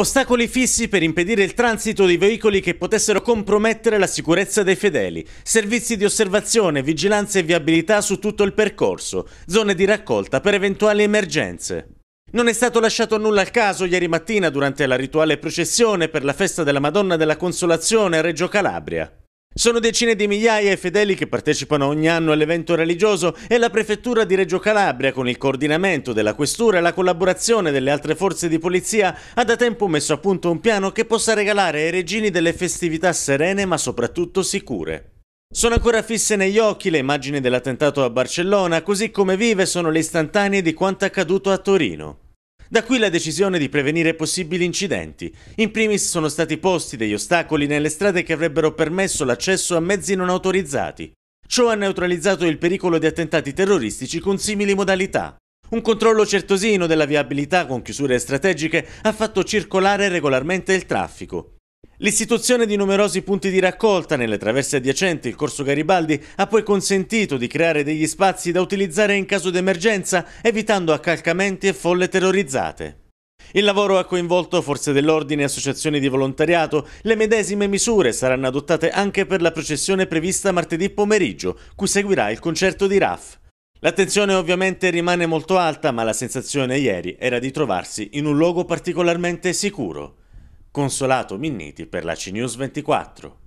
Ostacoli fissi per impedire il transito di veicoli che potessero compromettere la sicurezza dei fedeli, servizi di osservazione, vigilanza e viabilità su tutto il percorso, zone di raccolta per eventuali emergenze. Non è stato lasciato nulla al caso ieri mattina durante la rituale processione per la festa della Madonna della Consolazione a Reggio Calabria. Sono decine di migliaia i fedeli che partecipano ogni anno all'evento religioso e la Prefettura di Reggio Calabria, con il coordinamento della Questura e la collaborazione delle altre forze di polizia, ha da tempo messo a punto un piano che possa regalare ai regini delle festività serene ma soprattutto sicure. Sono ancora fisse negli occhi le immagini dell'attentato a Barcellona, così come vive sono le istantanee di quanto accaduto a Torino. Da qui la decisione di prevenire possibili incidenti. In primis sono stati posti degli ostacoli nelle strade che avrebbero permesso l'accesso a mezzi non autorizzati. Ciò ha neutralizzato il pericolo di attentati terroristici con simili modalità. Un controllo certosino della viabilità con chiusure strategiche ha fatto circolare regolarmente il traffico. L'istituzione di numerosi punti di raccolta nelle traverse adiacenti il Corso Garibaldi ha poi consentito di creare degli spazi da utilizzare in caso d'emergenza, evitando accalcamenti e folle terrorizzate. Il lavoro ha coinvolto forze dell'ordine e associazioni di volontariato. Le medesime misure saranno adottate anche per la processione prevista martedì pomeriggio, cui seguirà il concerto di RAF. L'attenzione ovviamente rimane molto alta, ma la sensazione ieri era di trovarsi in un luogo particolarmente sicuro. Consolato Minniti per la CNews 24.